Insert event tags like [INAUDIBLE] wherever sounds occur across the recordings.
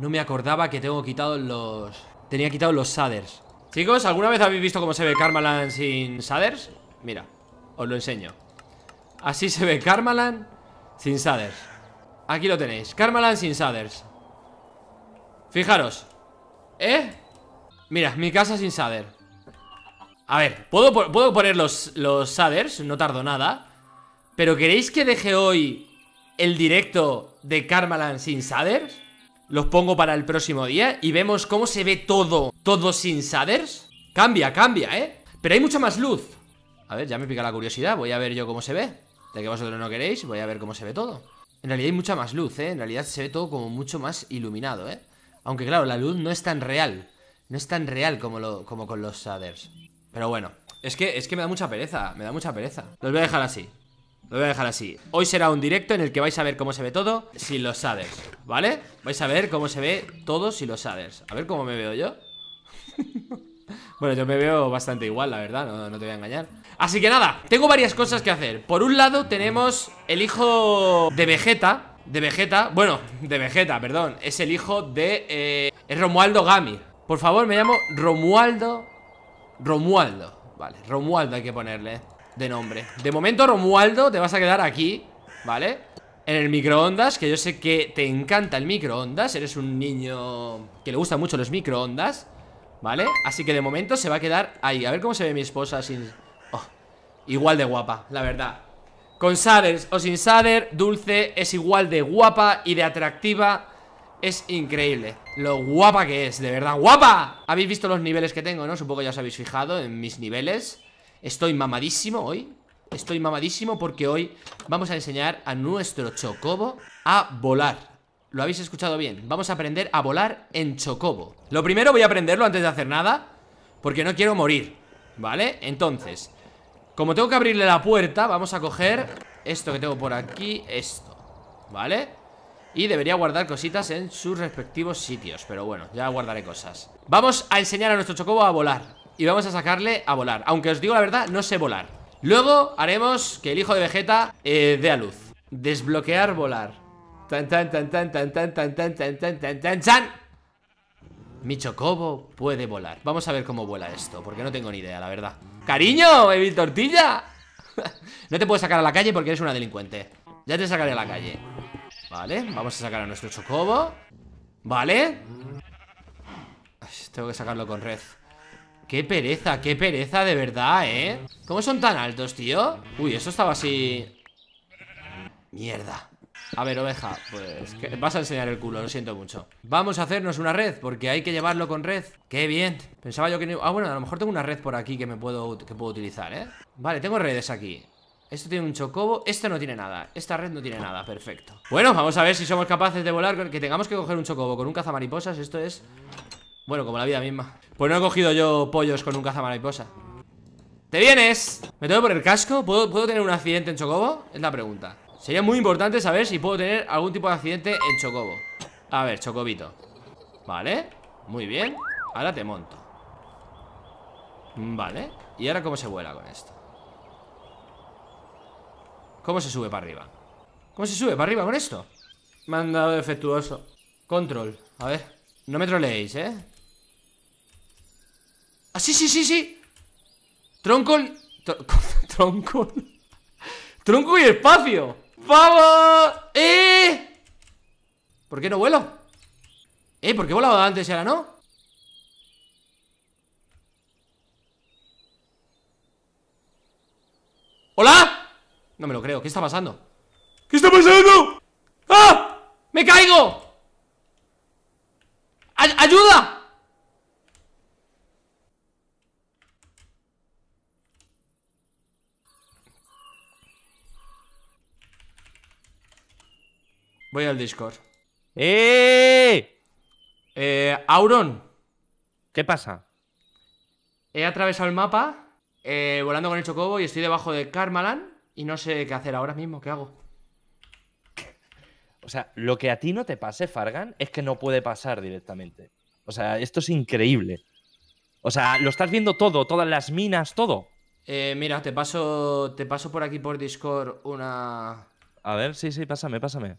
No me acordaba que tengo quitado los... Tenía quitado los shaders Chicos, ¿alguna vez habéis visto cómo se ve Karmaland sin shaders? Mira, os lo enseño Así se ve Karmaland sin shaders Aquí lo tenéis, Karmaland sin shaders Fijaros ¿Eh? Mira, mi casa sin shader A ver, puedo, poner los, los no tardo nada Pero ¿queréis que deje hoy el directo de Karmaland sin shaders? los pongo para el próximo día y vemos cómo se ve todo, todo sin shaders. Cambia, cambia, ¿eh? Pero hay mucha más luz. A ver, ya me pica la curiosidad, voy a ver yo cómo se ve. Ya que vosotros no queréis, voy a ver cómo se ve todo. En realidad hay mucha más luz, ¿eh? En realidad se ve todo como mucho más iluminado, ¿eh? Aunque claro, la luz no es tan real. No es tan real como, lo, como con los shaders. Pero bueno, es que, es que me da mucha pereza, me da mucha pereza. Los voy a dejar así. Lo voy a dejar así Hoy será un directo en el que vais a ver cómo se ve todo Si lo sabes, ¿vale? Vais a ver cómo se ve todo si lo sabes A ver cómo me veo yo [LAUGHS] Bueno, yo me veo bastante igual, la verdad no, te voy a engañar Así que nada, tengo varias cosas que hacer Por un lado tenemos el hijo de Vegeta De Vegeta, bueno, de Vegeta, perdón Es el hijo de... Eh, es Romualdo Gami Por favor, me llamo Romualdo Romualdo Vale, Romualdo hay que ponerle de nombre De momento, Romualdo, te vas a quedar aquí ¿Vale? En el microondas, que yo sé que te encanta el microondas Eres un niño que le gustan mucho los microondas ¿Vale? Así que de momento se va a quedar ahí A ver cómo se ve mi esposa sin... Oh, igual de guapa, la verdad Con Sader o sin Sader, Dulce es igual de guapa y de atractiva es increíble Lo guapa que es, de verdad ¡Guapa! Habéis visto los niveles que tengo, ¿no? Supongo que ya os habéis fijado en mis niveles Estoy mamadísimo hoy Estoy mamadísimo porque hoy vamos a enseñar a nuestro Chocobo a volar Lo habéis escuchado bien Vamos a aprender a volar en Chocobo Lo primero voy a aprenderlo antes de hacer nada Porque no quiero morir ¿Vale? Entonces Como tengo que abrirle la puerta Vamos a coger esto que tengo por aquí Esto ¿Vale? Y debería guardar cositas en sus respectivos sitios Pero bueno, ya guardaré cosas Vamos a enseñar a nuestro Chocobo a volar y vamos a sacarle a volar Aunque os digo la verdad, no sé volar Luego haremos que el hijo de Vegeta dé a luz Desbloquear volar Tan tan tan tan tan tan tan tan tan tan tan Mi chocobo puede volar Vamos a ver cómo vuela esto, porque no tengo ni idea, la verdad ¡Cariño, baby tortilla! no te puedes sacar a la calle porque eres una delincuente Ya te sacaré a la calle Vale, vamos a sacar a nuestro chocobo Vale Tengo que sacarlo con red Qué pereza, qué pereza de verdad, ¿eh? ¿Cómo son tan altos, tío? Uy, eso estaba así... Mierda a ver, oveja, pues vas a enseñar el culo, lo siento mucho Vamos a hacernos una red, porque hay que llevarlo con red ¡Qué bien! Pensaba yo que... No... Ah, bueno, a lo mejor tengo una red por aquí que me puedo, que puedo utilizar, ¿eh? Vale, tengo redes aquí esto tiene un chocobo, esto no tiene nada Esta red no tiene nada, perfecto Bueno, vamos a ver si somos capaces de volar Que tengamos que coger un chocobo con un cazamariposas Esto es bueno, como la vida misma Pues no he cogido yo pollos con un cazamariposa ¡Te vienes! ¿Me tengo por el casco? ¿Puedo, ¿Puedo tener un accidente en Chocobo? Es la pregunta Sería muy importante saber si puedo tener algún tipo de accidente en Chocobo A ver, Chocobito Vale, muy bien Ahora te monto Vale, ¿y ahora cómo se vuela con esto? ¿Cómo se sube para arriba? ¿Cómo se sube para arriba con esto? Mandado han defectuoso Control, a ver No me troleéis, ¿eh? Ah, sí, sí, sí, sí. [LAUGHS] Tronco Tronco y espacio. ¡Vamos! ¡Eh! ¿Por qué no vuelo? ¿Eh? ¿Por qué volaba antes y ahora no? ¡Hola! No me lo creo, ¿qué está pasando? ¿Qué está pasando? ¡Ah! ¡Ah! ¡Me caigo! ¡Ayuda! Voy al Discord. ¡Eh! eh Auron. ¿Qué pasa? He atravesado el mapa eh, volando con el Chocobo y estoy debajo de Carmalan y no sé qué hacer ahora mismo. ¿Qué hago? O sea, lo que a ti no te pase, Fargan, es que no puede pasar directamente. O sea, esto es increíble. O sea, lo estás viendo todo, todas las minas, todo. Eh, mira, te paso, te paso por aquí por Discord una. A ver, sí, sí, pásame, pásame.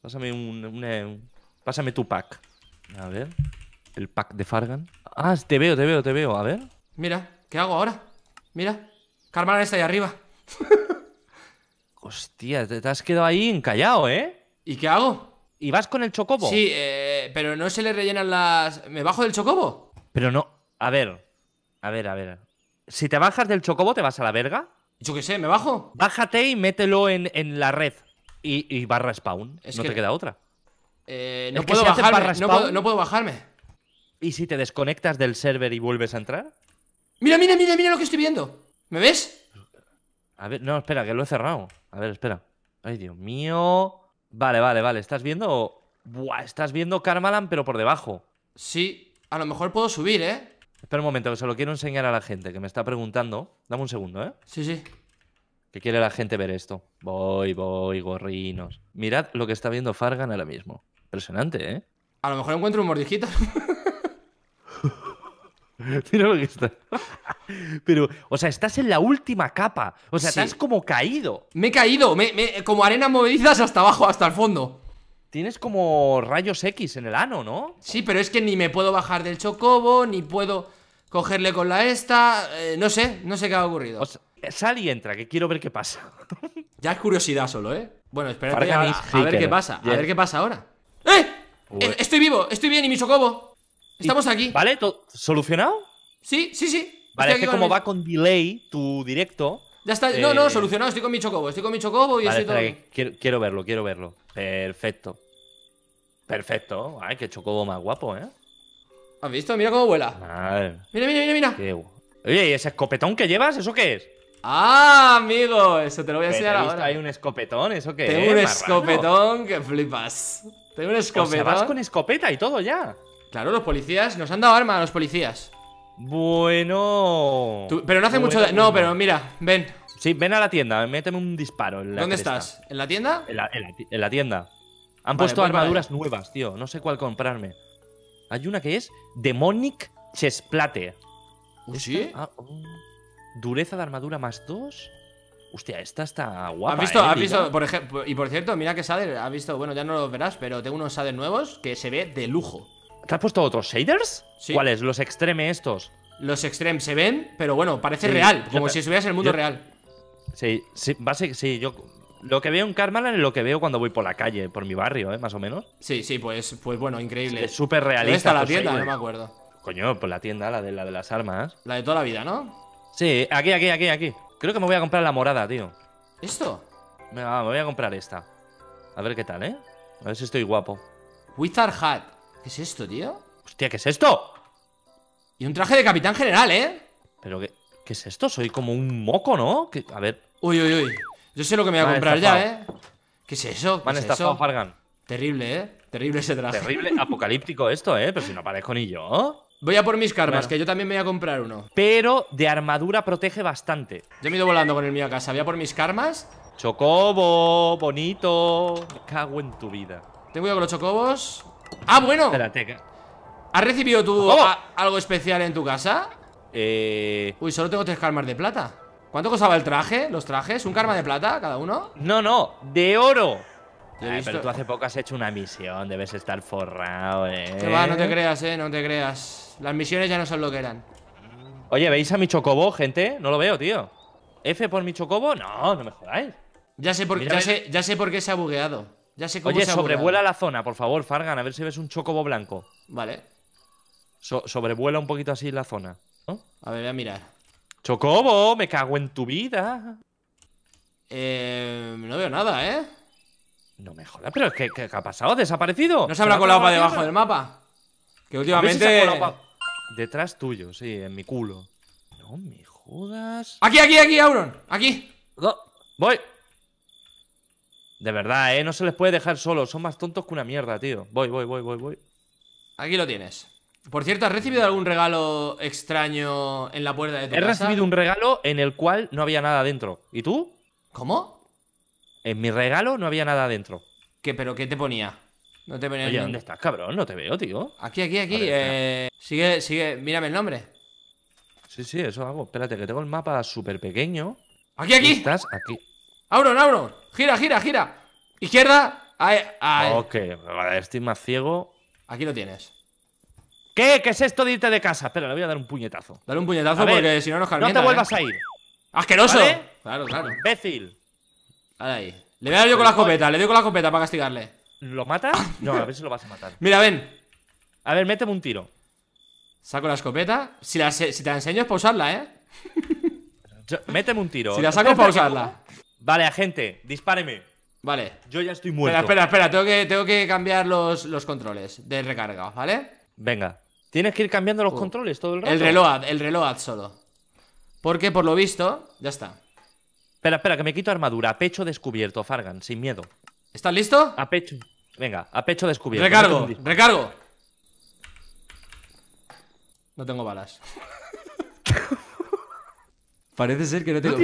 Pásame un, Pásame tu pack. A ver. El pack de Fargan. Ah, te veo, te veo, te veo. A ver. Mira, ¿qué hago ahora? Mira. Carmalan está ahí arriba. [LAUGHS] Hostia, te, has quedado ahí encallado, ¿eh? ¿Y qué hago? ¿Y vas con el chocobo? Sí, eh, pero no se le rellenan las... ¿Me bajo del chocobo? Pero no... A ver. A ver, a ver. Si te bajas del chocobo, ¿te vas a la verga? Yo qué sé, ¿me bajo? Bájate y mételo en la red. Y, barra spawn. no te queda otra. no, puedo bajarme, no, puedo, ¿Y si te desconectas del server y vuelves a entrar? Mira, mira, mira, mira lo que estoy viendo. ¿Me ves? A ver, no, espera, que lo he cerrado. A ver, espera. Ay, Dios mío. Vale, vale, vale. ¿Estás viendo? Buah, estás viendo Karmalan, pero por debajo. Sí, a lo mejor puedo subir, ¿eh? Espera un momento, que se lo quiero enseñar a la gente que me está preguntando. Dame un segundo, ¿eh? Sí, sí. ¿Qué quiere la gente ver esto? Voy, voy, gorrinos. Mirad lo que está viendo Fargan ahora mismo. Impresionante, ¿eh? A lo mejor encuentro un mordijito. [LAUGHS] Mira lo que está. Pero, o sea, estás en la última capa. O sea, estás como caído. Me he caído, me, me, como arena movedizas hasta abajo, hasta el fondo. Tienes como rayos X en el ano, ¿no? Sí, pero es que ni me puedo bajar del chocobo, ni puedo cogerle con la esta. Eh, no sé, no sé qué ha ocurrido. O sea, sal y entra, que quiero ver qué pasa. [LAUGHS] ya es curiosidad solo, ¿eh? Bueno, espérate a, ver qué pasa, a ver qué pasa ahora. ¡Eh! ¡Eh! Estoy vivo, estoy bien y mi chocobo Estamos aquí. ¿Vale? ¿Solucionado? Sí, sí, sí. Vale, es que como va con delay tu directo. Ya está, no, no, eh, solucionado, estoy con mi chocobo, estoy con mi chocobo y vale, estoy todo. Quiero, verlo, quiero verlo. Perfecto. Perfecto. Ay, qué chocobo más guapo, ¿eh? ¿Has visto? Mira cómo vuela. Mira, mira, mira, mira. Oye, ¿y ese escopetón que llevas? ¿Eso qué es? ¡Ah, amigo! Eso te lo voy a enseñar ahora. Hay un escopetón, ¿eso qué Tengo un escopetón que flipas. Tengo un escopetón. vas con escopeta y todo ya. Claro, los policías. Nos han dado arma a los policías. Bueno. pero no hace mucho. No, pero mira, ven. Sí, ven a la tienda, méteme un disparo. ¿Dónde estás? ¿En la tienda? En la, tienda. Han puesto pues, armaduras nuevas, tío. No sé cuál comprarme. Hay una que es Demonic Chesplate. ¿Oh, ¿Sí? Ah, oh. Dureza de armadura más 2. Hostia, esta está guapa. ¿eh, ¿Has visto, por ejemplo, y por cierto, mira que sader ha visto, bueno, ya no lo verás, pero tengo unos shaders nuevos que se ve de lujo. ¿Te has puesto otros shaders? ¿Cuáles? Los extreme estos. Los extreme se ven, pero bueno, parece real, como si estuvieras en el mundo real. Sí, sí, sí, yo lo que veo en Carmalan es lo que veo cuando voy por la calle, por mi barrio, ¿eh? más o menos. Sí, sí, pues, pues bueno, increíble. Es súper realista. está la tienda? No me acuerdo. Coño, pues la tienda, la de, la de las armas. La de toda la vida, ¿no? Sí, aquí, aquí, aquí, aquí. Creo que me voy a comprar la morada, tío. ¿Esto? Me, voy a comprar esta. A ver qué tal, ¿eh? A ver si estoy guapo. Wizard Hat. ¿Qué es esto, tío? Hostia, ¿qué es esto? Y un traje de capitán general, ¿eh? Pero qué, qué es esto? Soy como un moco, ¿no? a ver. Uy, uy, uy. Yo sé lo que me voy a comprar ya, ¿eh? ¿Qué es eso? ¿Qué es eso? Fargan. Terrible, ¿eh? Terrible ese traje. Terrible, [LAUGHS] apocalíptico esto, ¿eh? Pero si no aparezco ni yo. Voy a por mis karmas, que yo también me voy a comprar uno. Pero de armadura protege bastante. Yo me he ido volando con el mío a casa. Voy a por mis karmas. Chocobo, bonito. Me cago en tu vida. ¿Tengo cuidado con los chocobos. ¡Ah, bueno! ¿Has recibido tú algo especial en tu casa? Eh... Uy, solo tengo tres karmas de plata. ¿Cuánto costaba el traje? ¿Los trajes? ¿Un karma de plata cada uno? No, no, de oro. pero tú hace poco has hecho una misión, debes estar forrado, eh. no te ¿eh? creas, eh, no te creas. Las misiones ya no son lo que eran. Oye, ¿veis a mi chocobo, gente? No lo veo, tío. ¿F por mi chocobo? No, no me jodáis. Ya sé por, qué se ha bugueado. Ya sé cómo Oye, se ha sobrevuela la zona, por favor, Fargan, a ver si ves un chocobo blanco. Vale. sobrevuela un poquito así la zona. A ver, voy a mirar. ¡Chocobo! ¡Me cago en tu vida! Eh, no veo nada, ¿eh? No me jodas, pero es que qué ha pasado? ¿Desaparecido? ¿No se habrá colado para debajo del mapa? Que últimamente. Detrás tuyo, sí, en mi culo. No me jodas. Aquí, aquí, aquí, Auron. Aquí. voy. De verdad, eh. No se les puede dejar solos. Son más tontos que una mierda, tío. Voy, voy, voy, voy, voy. Aquí lo tienes. Por cierto, ¿has recibido algún regalo extraño en la puerta de tu casa? He recibido un regalo en el cual no había nada dentro. ¿Y tú? ¿Cómo? En mi regalo no había nada dentro. ¿Qué, pero qué te ponía? No te veo Oye, ¿dónde estás, cabrón? No te veo, tío. Aquí, aquí, aquí. Eh, sigue, sigue. Mírame el nombre. Sí, sí, eso hago. Espérate, que tengo el mapa súper pequeño. ¡Aquí, aquí! Estás aquí. ¡Auron, Auron! ¡Gira, gira, gira! ¡Izquierda! Ay, e, e. Ok, vale, estoy más ciego. Aquí lo tienes. ¿Qué? ¿Qué es esto de irte de casa? Espera, le voy a dar un puñetazo. Dale un puñetazo porque si no nos calienta. No te vuelvas ¿eh? a ir. ¡Asqueroso! Claro, claro. ¡Imbécil! ahí. Le voy a dar yo con la escopeta, le doy con la escopeta para castigarle. ¿Lo mata? [COUGHS] No, a ver si lo vas a matar. Mira, ven. A ver, méteme un tiro. Saco la escopeta. Si, te la enseño es para usarla, ¿eh? [LAUGHS] méteme un tiro. Si la saco es para usarla. Vale, agente, dispáreme. Vale. Yo ya estoy muerto. Espera, espera, espera. Tengo que, tengo que cambiar los, controles de recarga, ¿vale? Venga. Tienes que ir cambiando los oh. controles todo el rato. El reload, el reload solo. Porque por lo visto, ya está. Espera, espera, que me quito armadura. A pecho descubierto, Fargan, sin miedo. ¿Estás listo? A pecho. Venga, a pecho descubierto. Recargo, recargo. No tengo balas. [LAUGHS] Parece ser que no tengo.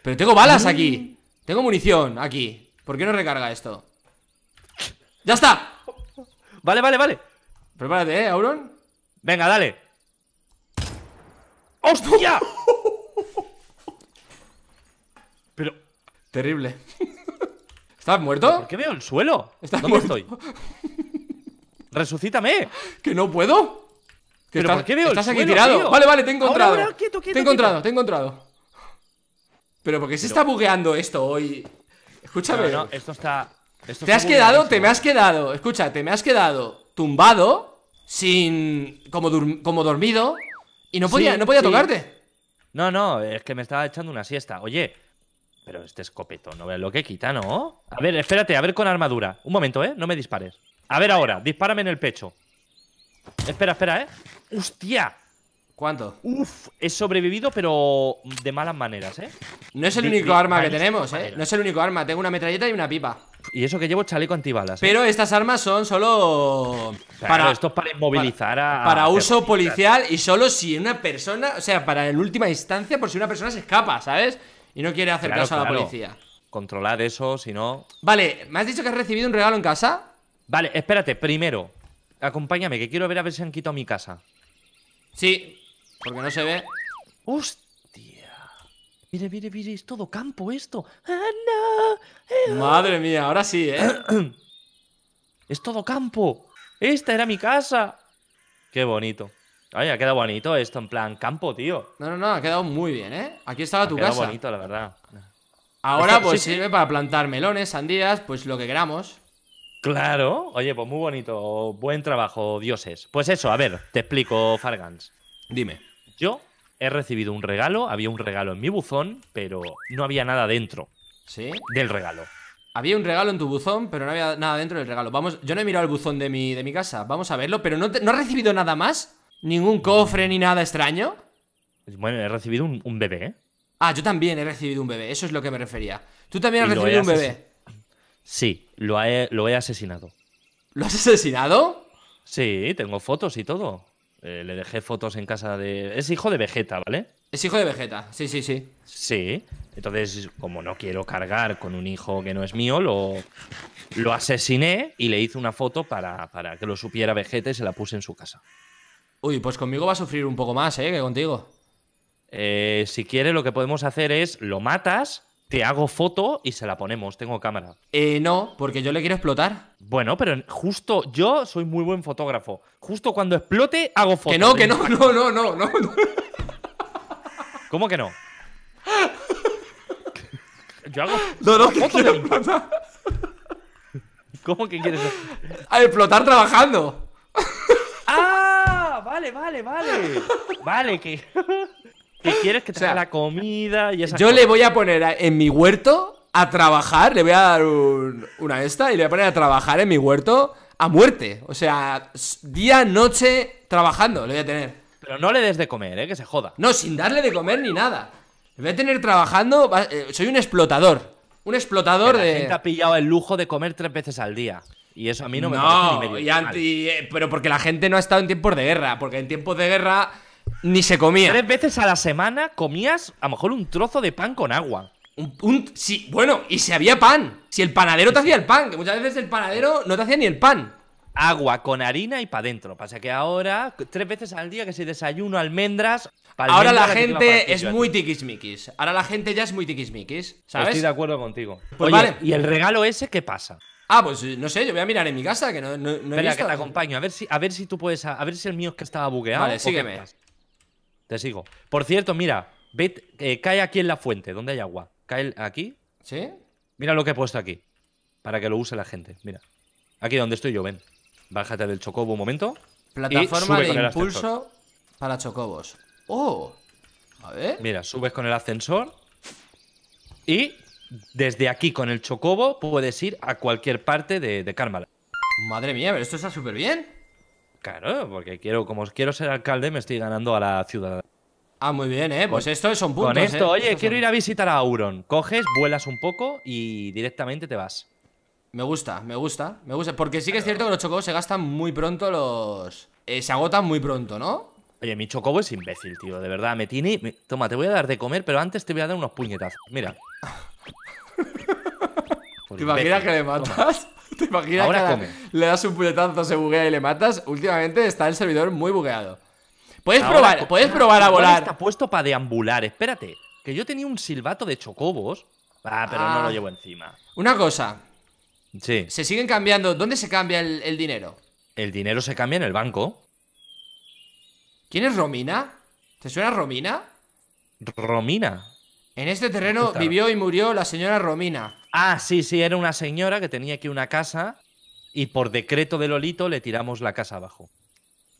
Pero tengo balas aquí. Tengo munición aquí. ¿Por qué no recarga esto? ¡Ya está! Vale, vale, vale. Prepárate, ¿eh, Auron? Venga, dale. ¡Hostia! [LAUGHS] Pero. Terrible. [LAUGHS] ¿Estás muerto? ¿Por qué veo el suelo? ¿Estás estoy? ¡Resucítame! ¿Que no puedo? ¿Pero por qué veo estás aquí tirado? Vale, vale, te he encontrado. te he encontrado, te he encontrado. Pero porque se está bugueando esto hoy? Escúchame. esto está. te has quedado, te me has quedado. Escucha, te me has quedado tumbado, sin. como, como dormido. Y no podía, no podía tocarte. No, no, es que me estaba echando una siesta. Oye, pero este escopeto, no veas lo que quita, ¿no? A ver, espérate, a ver con armadura. Un momento, ¿eh? No me dispares. A ver ahora, dispárame en el pecho. Espera, espera, ¿eh? ¡Hostia! ¿Cuánto? Uf, he sobrevivido, pero de malas maneras, ¿eh? No es el único arma que tenemos, ¿eh? No es el único arma. Tengo una metralleta y una pipa. Y eso que llevo chaleco antibalas. ¿eh? Pero estas armas son solo. para, esto es para inmovilizar a. Para uso policial y solo si una persona. O sea, para en última instancia, por si una persona se escapa, ¿sabes? y no quiere hacer caso a la policía. Controlar eso, si no. Vale, ¿me has dicho que has recibido un regalo en casa? Vale, espérate, primero, acompáñame, que quiero ver a ver si han quitado mi casa. Sí, porque no se ve. ¡Hostia! Mire, mire, mire, es todo campo esto. ¡Ah, ¡Eh! no! Madre mía, ahora sí, ¿eh? [CLEARS THROAT] es todo campo. Esta era mi casa. Qué bonito. Oye, ha quedado bonito esto, en plan campo, tío. No, no, no, ha quedado muy bien, ¿eh? Aquí estaba tu casa. Ha bonito, la verdad. Ahora, pues sirve para plantar melones, sandías, pues lo que queramos. Claro, oye, pues muy bonito. Buen trabajo, dioses. Pues eso, a ver, te explico, Fargans. Dime. Yo he recibido un regalo, había un regalo en mi buzón, pero no había nada dentro. ¿Sí? Del regalo. Había un regalo en tu buzón, pero no había nada dentro del regalo. Vamos, yo no he mirado el buzón de mi, de mi casa. Vamos a verlo, pero no, te, no has recibido nada más. ¿Ningún cofre ni nada extraño? Bueno, he recibido un, bebé, Ah, yo también he recibido un bebé, eso es lo que me refería. Tú también has recibido un bebé. Sí, lo he, lo he asesinado. ¿Lo has asesinado? Sí, tengo fotos y todo. Eh, le dejé fotos en casa de. Es hijo de Vegeta, ¿vale? Es hijo de Vegeta, sí, sí, sí. Sí. Entonces, como no quiero cargar con un hijo que no es mío, lo, lo asesiné y le hice una foto para, para que lo supiera Vegeta y se la puse en su casa. Uy, pues conmigo va a sufrir un poco más, ¿eh? Que contigo. Eh, si quiere, lo que podemos hacer es lo matas, te hago foto y se la ponemos. Tengo cámara. Eh, no, porque yo le quiero explotar. Bueno, pero justo yo soy muy buen fotógrafo. Justo cuando explote, hago foto. Que no, que no, no, no, no, no. ¿Cómo que no? yo hago [LAUGHS] no, no, ¿Cómo que quieres? A explotar trabajando. ¡Ah! vale, vale, vale. [LAUGHS] Vale, que. quieres que traiga la comida y Yo le voy a poner en mi huerto a trabajar, le voy a dar una esta y le voy a poner a trabajar en mi huerto a muerte. O sea, día, noche, trabajando, le voy a tener. Pero no le des de comer, eh, que se joda. No, sin darle de comer ni nada. Le voy a tener trabajando. Eh, soy un explotador. Un explotador de. Gente ha pillado el lujo de comer tres veces al día. Y eso a mí no me no, y anti, eh, Pero porque la gente no ha estado en tiempos de guerra, porque en tiempos de guerra ni se comía. Tres veces a la semana comías a lo mejor un trozo de pan con agua. Un, sí, bueno, y si había pan. Si el panadero te hacía el pan, que muchas veces el panadero no te hacía ni el pan. Agua con harina y para adentro. Pasa que ahora, tres veces al día que si desayuno almendras. Ahora la gente es muy tiquismiquis. Ahora la gente ya es muy tiquismiquis, ¿sabes? Estoy de acuerdo contigo. Pues ¿Y el regalo ese qué pasa? Ah, pues eh, no sé, yo voy a mirar en mi casa, que no, no, no que te acompaño, a ver si, a ver si tú puedes. A, ver si el mío es que estaba bugueado. Vale, sígueme. Te sigo. Por cierto, mira, ve, eh, cae aquí en la fuente, donde hay agua. Cae aquí. ¿Sí? Mira lo que he puesto aquí. Para que lo use la gente. Mira. Aquí donde estoy yo, ven. Bájate del chocobo un momento. Plataforma de impulso para chocobos. ¡Oh! A ver. Mira, subes con el ascensor. Y desde aquí con el Chocobo puedes ir a cualquier parte de, de Madre mía, pero esto está súper bien. Claro, porque quiero, como quiero ser alcalde, me estoy ganando a la ciudad. Ah, muy bien, ¿eh? Pues esto eh. son puntos. Con esto, oye, quiero ir a visitar a Auron. Coges, vuelas un poco y directamente te vas. Me gusta, me gusta, me gusta. Porque sí que es cierto que los chocobos se gastan muy pronto los. Eh, se agotan muy pronto, ¿no? Oye, mi chocobo es imbécil, tío, de verdad. Me Toma, te voy a dar de comer, pero antes te voy a dar unos puñetazos. Mira. Pues ¿Te imaginas que le matas? [LAUGHS] ¿Te imaginas que le das un puñetazo, se buguea y le matas? Últimamente está el servidor muy bugueado. Puedes probar, puedes probar a volar. Está puesto para deambular, espérate. Que yo tenía un silbato de chocobos. Ah, pero no ah. lo llevo encima. Una cosa. Sí. Se siguen cambiando. ¿Dónde se cambia el, el dinero? El dinero se cambia en el banco. ¿Quién es Romina? ¿Te suena Romina? Romina. En este terreno vivió y murió la señora Romina. Ah, sí, sí, era una señora que tenía aquí una casa y por decreto de Lolito le tiramos la casa abajo.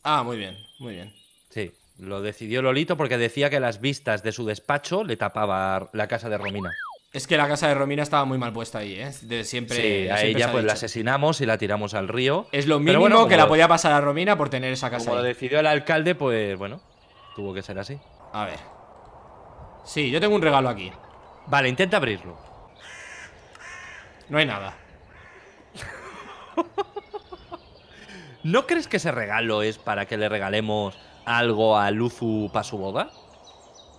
Ah, muy bien, muy bien. Sí, lo decidió Lolito porque decía que las vistas de su despacho le tapaba la casa de Romina. Es que la casa de Romina estaba muy mal puesta ahí, ¿eh? De siempre. Sí, a ella pues la asesinamos y la tiramos al río. Es lo mínimo que la podía pasar a Romina por tener esa casa. Como lo decidió el alcalde, pues bueno, tuvo que ser así. A ver, Sí, yo tengo un regalo aquí. Vale, intenta abrirlo. No hay nada. [LAUGHS] ¿No crees que ese regalo es para que le regalemos algo a Luzu para su boda?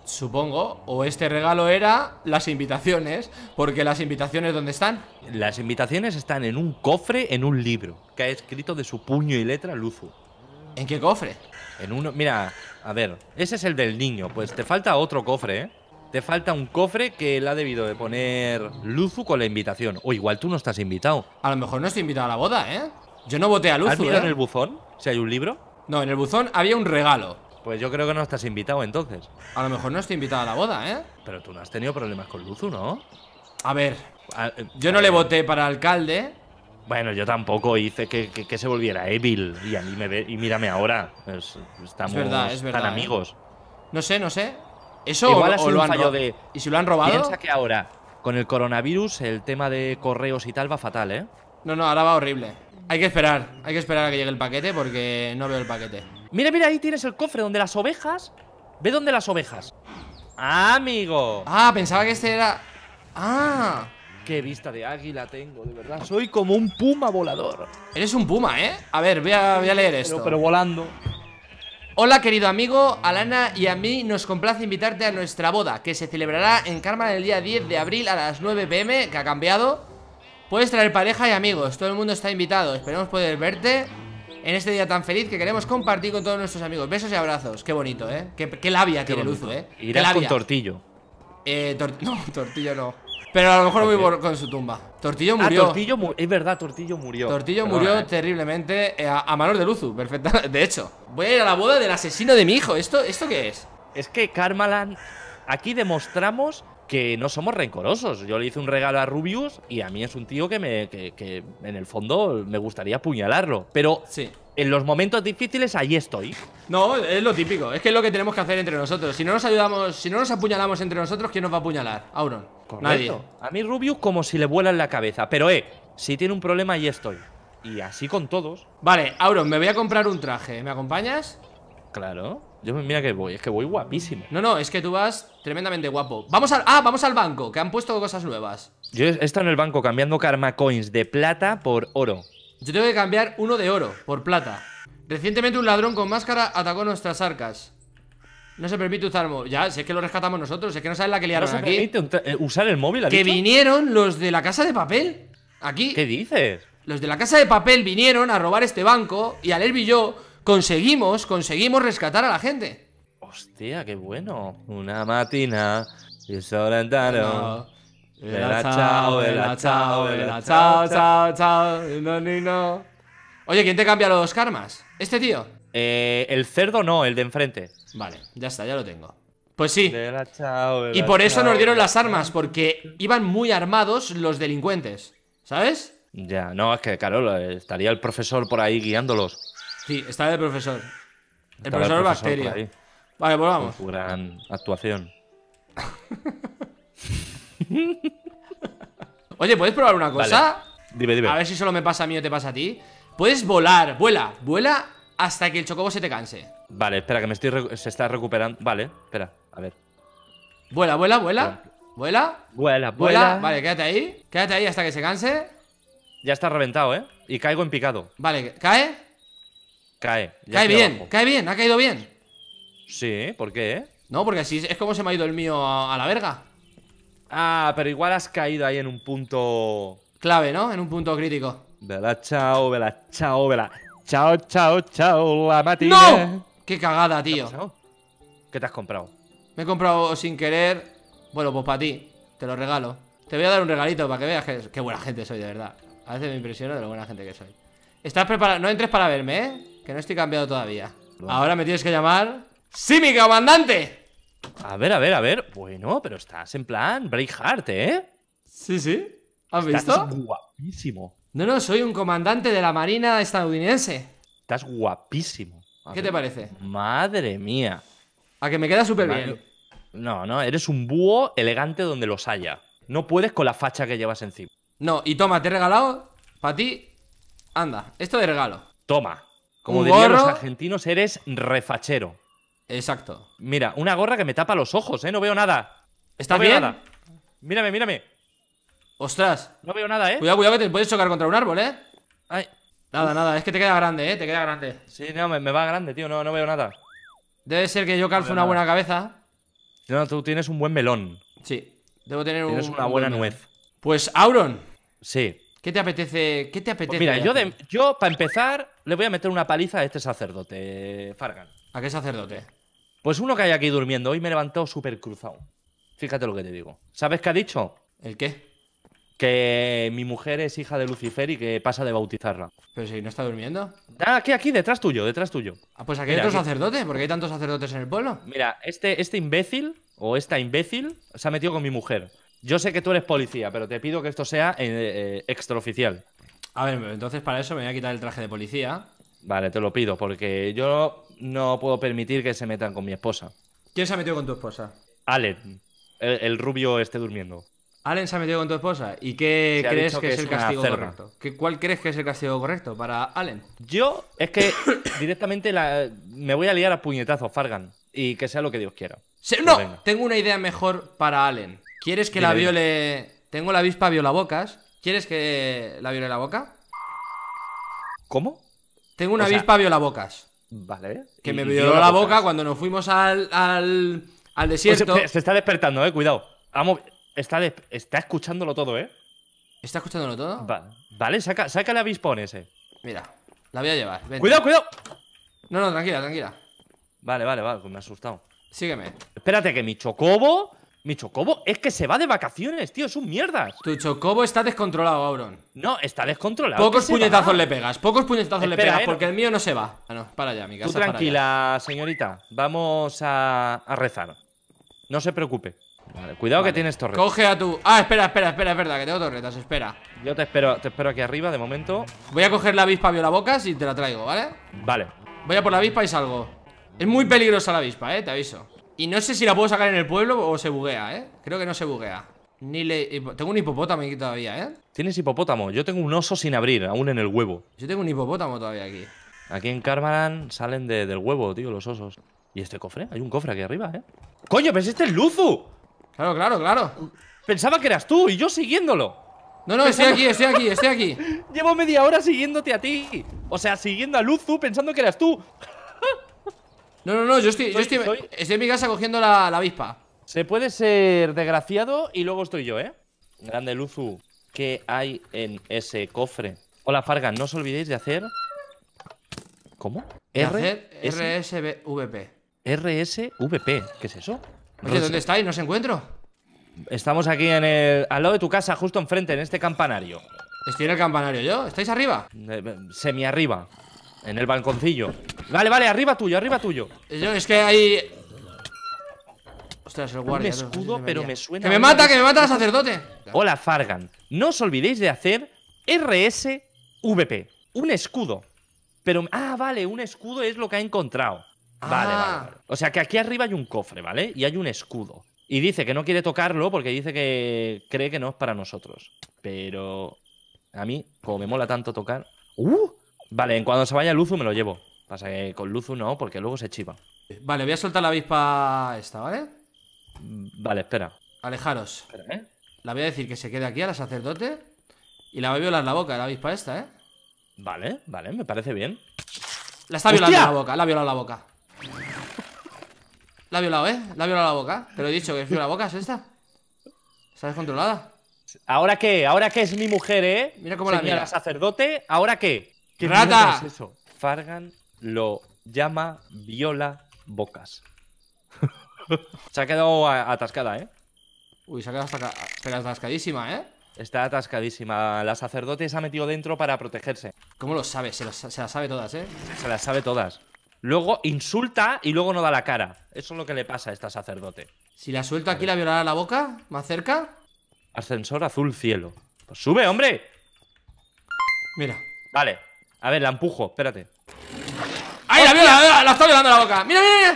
Supongo, o este regalo era las invitaciones, porque las invitaciones ¿dónde están? Las invitaciones están en un cofre en un libro que ha escrito de su puño y letra Luzu. ¿En qué cofre? En uno. Mira, a ver. Ese es el del niño. Pues te falta otro cofre, ¿eh? Te falta un cofre que le ha debido de poner Luzu con la invitación. O igual tú no estás invitado. A lo mejor no estoy invitado a la boda, ¿eh? Yo no voté a Luzu. ¿Has ¿eh? en el buzón? Si hay un libro. No, en el buzón había un regalo. Pues yo creo que no estás invitado entonces. A lo mejor no estoy invitado a la boda, ¿eh? Pero tú no has tenido problemas con Luzu, ¿no? A ver. Ah, eh, yo no le voté para alcalde. Bueno, yo tampoco hice que, se volviera Evil y a me y mírame ahora. estamos verdad, es verdad, tan ¿eh? amigos. No sé, no sé. Eso Igual o, lo fallo de. ¿Y si lo han robado? Piensa que ahora, con el coronavirus, el tema de correos y tal va fatal, ¿eh? No, no, ahora va horrible. Hay que esperar, hay que esperar a que llegue el paquete porque no veo el paquete. Mira, mira, ahí tienes el cofre donde las ovejas. Ve donde las ovejas. ¡Ah, amigo. Ah, pensaba que este era. Ah. Qué vista de águila tengo, de verdad. Soy como un puma volador. Eres un puma, ¿eh? A ver, voy a, leer esto. Pero, volando. Hola querido amigo, Alana y a mí nos complace invitarte a nuestra boda Que se celebrará en Karma el día 10 de abril a las 9pm, que ha cambiado Puedes traer pareja y amigos, todo el mundo está invitado Esperemos poder verte en este día tan feliz que queremos compartir con todos nuestros amigos Besos y abrazos, qué bonito, eh Qué, labia que tiene Luzu, eh Irás con tortillo eh, [LAUGHS] No, tortillo no pero a lo mejor voy con su tumba. Tortillo ah, murió. es verdad, Tortillo murió. Tortillo murió terriblemente eh, a, manos de Luzu, perfecta. [LAUGHS] De hecho, voy a ir a la boda del asesino de mi hijo. ¿Esto, esto qué es? Es que karmalan aquí demostramos que no somos rencorosos. Yo le hice un regalo a Rubius y a mí es un tío que, me, en el fondo me gustaría apuñalarlo. Pero sí. en los momentos difíciles ahí estoy. No, es lo típico. Es que es lo que tenemos que hacer entre nosotros. Si no nos ayudamos, si no nos apuñalamos entre nosotros, ¿quién nos va a apuñalar? Auron. Nadie. A mí Rubius como si le vuela en la cabeza. Pero eh, si tiene un problema, ahí estoy. Y así con todos. Vale, Auron, me voy a comprar un traje. ¿Me acompañas? Claro. Yo mira que voy, es que voy guapísimo. No, no, es que tú vas tremendamente guapo. Vamos al. Ah, vamos al banco, que han puesto cosas nuevas. Yo he estado en el banco cambiando karma coins de plata por oro. Yo tengo que cambiar uno de oro por plata. Recientemente un ladrón con máscara atacó nuestras arcas. No se permite usar móvil. Ya, si es que lo rescatamos nosotros, si es que no sabes la que liaron aquí. Eh, usar el móvil, Que vinieron los de la casa de papel. Aquí. ¿Qué dices? Los de la casa de papel vinieron a robar este banco y al y yo conseguimos, conseguimos rescatar a la gente. Hostia, qué bueno. Una matina. Y el chao, el chao, chao, chao, chao. No, no. Oye, ¿quién te cambia los karmas? ¿Este tío? Eh, el cerdo no, el de enfrente. Vale, ya está, ya lo tengo. Pues sí. y por eso nos dieron las armas, porque iban muy armados los delincuentes. ¿Sabes? Ya, no, es que, claro, estaría el profesor por ahí guiándolos. Sí, está de profesor. El profesor, Bacteria. Vale, volvamos. Pues su gran actuación. [LAUGHS] Oye, ¿puedes probar una cosa? Dime, dime. A ver si solo me pasa a mí o te pasa a ti. Puedes volar, vuela, vuela hasta que el chocobo se te canse. Vale, espera, que me estoy se está recuperando. Vale, espera, a ver. Vuela, vuela, vuela. Vuela. Vuela, vuela. Vale, quédate ahí. Quédate ahí hasta que se canse. Ya está reventado, ¿eh? Y caigo en picado. Vale, cae. Cae. bien, cae bien, ha caído bien. Sí, ¿por qué? No, porque así es como se me ha ido el mío a, la verga. Ah, pero igual has caído ahí en un punto. Clave, ¿no? En un punto crítico. Vela, chao, vela, chao, vela. Chao, chao, chao, la matina. ¡No! ¡Qué cagada, tío! ¿Qué, te has comprado? Me he comprado sin querer. Bueno, pues para ti. Te lo regalo. Te voy a dar un regalito para que veas que qué buena gente soy, de verdad. A veces me impresiona de lo buena gente que soy. Estás preparado. No entres para verme, ¿eh? Que no estoy cambiado todavía Ahora me tienes que llamar ¡Sí, mi comandante! A ver, a ver, a ver Bueno, pero estás en plan Braveheart, ¿eh? Sí, sí ¿Has visto? estás guapísimo No, no, soy un comandante de la marina estadounidense Estás guapísimo ¿Qué te parece? Madre mía A que me queda súper bien No, no, eres un búho elegante donde los haya No puedes con la facha que llevas encima no, y toma, te he regalado para ti. Anda, esto de regalo. Toma. Como dirían los argentinos, eres refachero. Exacto. Mira, una gorra que me tapa los ojos, ¿eh? No veo nada. Está no veo Nada. Mírame, mírame. Ostras. No veo nada, ¿eh? Cuidado, cuidado, que te puedes chocar contra un árbol, ¿eh? Ay. Nada, nada, es que te queda grande, ¿eh? Te queda grande. Sí, no, me, va grande, tío, no, no veo nada. Debe ser que yo calzo una buena cabeza. No, tú tienes un buen melón. Sí, debo tener tienes una buena nuez. Pues Auron. Sí. ¿Qué te apetece? ¿Qué te apetece? mira, yo, para empezar le voy a meter una paliza a este sacerdote, Fargan. ¿A qué sacerdote? Pues uno que hay aquí durmiendo. Hoy me he levantado súper cruzado. Fíjate lo que te digo. ¿Sabes qué ha dicho? ¿El qué? Que mi mujer es hija de Lucifer y que pasa de bautizarla. Pero si no está durmiendo. Ah, aquí, aquí, detrás tuyo, detrás tuyo. Ah, pues aquí hay otro sacerdote, porque hay tantos sacerdotes en el pueblo. Mira, este, este imbécil o esta imbécil se ha metido con mi mujer. Yo sé que tú eres policía, pero te pido que esto sea eh, eh, extraoficial. A ver, entonces para eso me voy a quitar el traje de policía. Vale, te lo pido, porque yo no puedo permitir que se metan con mi esposa. ¿Quién se ha metido con tu esposa? Allen, el, rubio esté durmiendo. Allen se ha metido con tu esposa. ¿Y qué crees que, es, el castigo correcto? ¿Cuál crees que es el castigo correcto para Allen? Yo es que [COUGHS] directamente me voy a liar a puñetazos, Fargan, y que sea lo que Dios quiera. no, tengo una idea mejor para Allen. ¿Quieres que la viole. Tengo la avispa violabocas. ¿Quieres que la viole la boca? ¿Cómo? Tengo una avispa viola violabocas. Vale. Que me violó la boca cuando nos fuimos al, al, desierto. se, está despertando, eh, cuidado. Vamos, está, está escuchándolo todo, eh. ¿Está escuchándolo todo? vale, saca, la avispa, en ese. Mira, la voy a llevar. ¡Cuidado, cuidado! No, no, tranquila, tranquila. Vale, vale, vale, pues me ha asustado. Sígueme. Espérate que mi chocobo mi Chocobo es que se va de vacaciones, tío, son mierdas Tu Chocobo está descontrolado, cabrón No, está descontrolado. Pocos puñetazos le pegas, pocos puñetazos le pegas, eh, porque el mío no se va. Bueno, ah, para allá, mi casa. Tú tranquila, señorita. Vamos a, rezar. No se preocupe. Vale, cuidado que tienes torretas. Coge a tu. Ah, espera, espera, espera, es verdad, que tengo torretas, espera. Yo te espero, te espero aquí arriba de momento. Voy a coger la avispa boca y te la traigo, ¿vale? Vale. Voy a por la avispa y salgo. Es muy peligrosa la avispa, eh, te aviso. Y no sé si la puedo sacar en el pueblo o se buguea, ¿eh? Creo que no se buguea. Ni le... Eh, tengo un hipopótamo aquí todavía, ¿eh? ¿Tienes hipopótamo? Yo tengo un oso sin abrir, aún en el huevo. Yo tengo un hipopótamo todavía aquí. Aquí en Carmaran salen del huevo, tío, los osos. ¿Y este cofre? Hay un cofre aquí arriba, ¿eh? ¡Coño, pero este es Luzu! Claro, claro, claro. Pensaba que eras tú y yo siguiéndolo. No, no, estoy aquí, estoy aquí, estoy aquí. [LAUGHS] Llevo media hora siguiéndote a ti. O sea, siguiendo a Luzu pensando que eras tú. No, no, no, yo estoy, en mi casa cogiendo la, avispa. Se puede ser desgraciado y luego estoy yo, ¿eh? Grande Luzu, ¿qué hay en ese cofre? Hola, Farga, no os olvidéis de hacer. ¿Cómo? hacer RSVP. RSVP, ¿qué es eso? Oye, ¿dónde estáis? ¿No os encuentro? Estamos aquí en el. al lado de tu casa, justo enfrente, en este campanario. Estoy en el campanario yo. ¿Estáis arriba? Eh, semi arriba. En el balconcillo. Vale, vale, arriba tuyo, arriba tuyo. es que hay. Ostras, el guardia. Un escudo, pero me suena. ¡Que me mata, que me mata la sacerdote! Hola, Fargan. No os olvidéis de hacer RSVP. Un escudo. Pero. Ah, vale, un escudo es lo que ha encontrado. Ah. Vale, vale, vale. O sea que aquí arriba hay un cofre, ¿vale? Y hay un escudo. Y dice que no quiere tocarlo porque dice que cree que no es para nosotros. Pero. A mí, como me mola tanto tocar. ¡Uh! Vale, en cuando se vaya Luzu me lo llevo. Pasa que con Luzu no, porque luego se chiva. Vale, voy a soltar la avispa esta, ¿vale? Mm, vale, espera. Alejaros. ¿eh? La voy a decir que se quede aquí a la sacerdote. Y la voy a violar la boca, la avispa esta, ¿eh? Vale, vale, me parece bien. La está violando la boca, la ha violado la boca. La ha violado, ¿eh? La ha violado la boca. Te lo he dicho, que es la boca, es esta. Está descontrolada. ¿Ahora qué? ¿Ahora qué es mi mujer, eh? Mira cómo la mira. sacerdote, ¿ahora qué? ¿Qué ¡Rata! eso? Fargan lo llama Viola Bocas. [LAUGHS] se ha quedado atascada, ¿eh? Uy, se ha quedado atascadísima, ¿eh? Está atascadísima. La sacerdote se ha metido dentro para protegerse. ¿Cómo lo sabe? Se, la sabe todas, ¿eh? Se las sabe todas. Luego insulta y luego no da la cara. Eso es lo que le pasa a esta sacerdote. Si la suelto aquí, la violará la boca, más cerca. Ascensor azul cielo. Pues sube, hombre. Mira. Vale, a ver, la empujo, espérate. ¡Ahí la viola! La, la, está violando la boca! ¡Mira, mira, mira!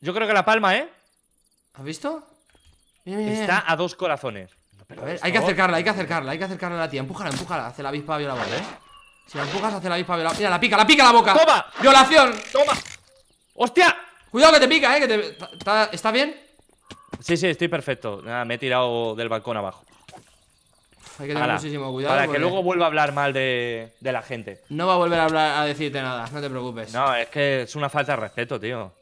Yo creo que la palma, ¿eh? ¿Has visto? está a dos corazones. hay que acercarla, hay que acercarla, hay que acercarla a la tía. Empújala, empújala Hace la avispa violadora, ¿eh? Si la empujas hace la avispa violadora. Mira, la pica, la pica la boca. ¡Toma! ¡Violación! ¡Toma! ¡Hostia! Cuidado que te pica, ¿eh? Que te... ¿Está, bien? Sí, sí, estoy perfecto. Nada, me he tirado del balcón abajo. Hay que tener muchísimo cuidado. Para que luego vuelva a hablar mal de, la gente. No va a volver a decirte nada, no te preocupes. No, es que es una falta de respeto, tío.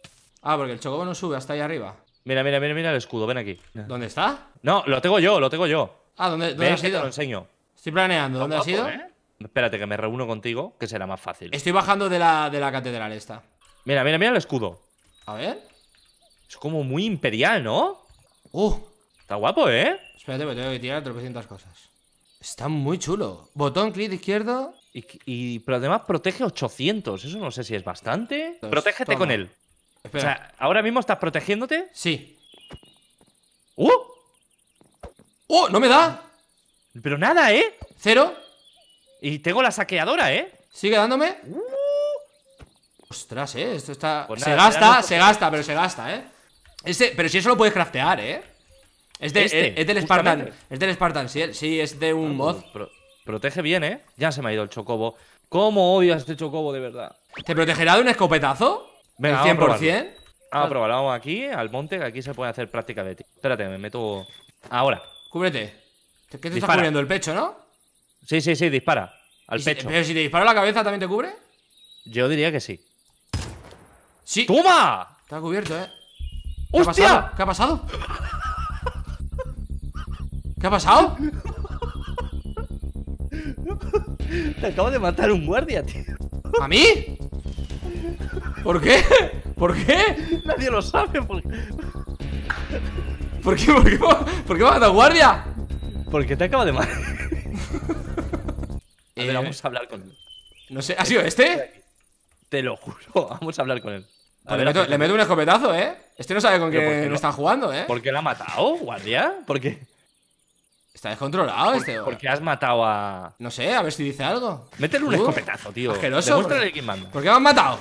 Ah, porque el chocobo no sube hasta ahí arriba. Mira, mira, mira, mira el escudo, ven aquí. ¿Dónde está? No, lo tengo yo, lo tengo yo. Ah, ¿dónde, dónde sido? has Te lo enseño. Estoy planeando, ¿dónde ha ido? ¿eh? Espérate, que me reúno contigo, que será más fácil. Estoy bajando de la, de la catedral esta. Mira, mira, mira el escudo. A ver. Es como muy imperial, ¿no? ¡Uh! Está guapo, ¿eh? Espérate, me tengo que tirar 300 cosas. Está muy chulo. Botón, clic izquierdo. Y, y pero además protege 800. Eso no sé si es bastante. Pues Protégete con él. O sea, ¿ahora mismo estás protegiéndote? Sí. ¡Uh! ¡Oh! ¡No me da! Pero nada, ¿eh? Cero. Y tengo la saqueadora, ¿eh? ¿Sigue dándome? Uh. Ostras, ¿eh? Esto está... Pues se gasta, se gasta, pero se gasta, ¿eh? Este, pero si eso lo puedes craftear, ¿eh? Es, de, este, es, del Spartan. Es del Spartan, sí, es de un mod. protege bien, ¿eh? Ya se me ha ido el chocobo. ¿Cómo odias este chocobo de verdad? ¿Te protegerá de un escopetazo? 100%? Vamos a probarlo. aquí, al monte, que aquí se puede hacer práctica de ti. Espérate, me meto. Ahora. Cúbrete. ¿Qué te está cubriendo el pecho, no? Sí, sí, sí, dispara. Al pecho. pero si te dispara la cabeza, ¿también te cubre? Yo diría que sí. ¡Sí! ¡Toma! Está cubierto, eh. ¿Qué ¡Hostia! ¿Qué ha pasado? ¿Qué ha pasado? Te acabo de matar un guardia, tío. ¿A mí? ¿Por qué? ¿Por qué? Nadie lo sabe. ¿Por, qué? ¿Por qué? ¿Por qué me ha matado guardia? Porque te acabo de matar. [LAUGHS] a ver, eh, vamos a hablar con él. No sé, ¿ha sido este? Te lo juro, [LAUGHS] vamos a hablar con él. Pues le, meto, un escopetazo, ¿eh? Este no sabe con qué no? están jugando, ¿eh? ¿Por qué lo ha matado, guardia? ¿Por qué? Está descontrolado ¿Por, este. Porque has matado a. No sé, a ver si dice algo. Métele un escopetazo, tío. Asqueroso. manda. ¿Por qué me has matado?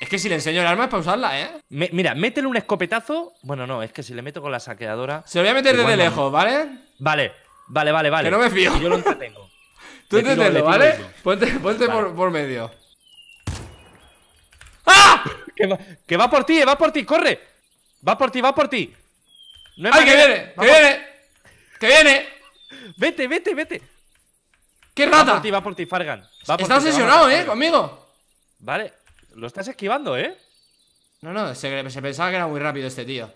Es que si le enseño el arma es para usarla, ¿eh? mira, métele un escopetazo. Bueno, no, es que si le meto con la saqueadora. Se lo voy a meter desde lejos, ¿vale? Vale, vale, vale, vale. Que no me fío. yo lo entretengo. [LAUGHS] Tú entretenlo, ¿vale? Ponte, Por, medio. ¡Ah! [LAUGHS] Que va, por ti, eh, va por ti, corre. Va por ti, va por ti. ¡Ay, que viene! ¡Que viene! ¡Que viene! ¡Vete, vete, vete! ¡Qué rata! Va por ti, va por ti, Fargan. Está obsesionado, eh, conmigo. Vale, lo estás esquivando, eh. No, no, se, pensaba que era muy rápido este tío.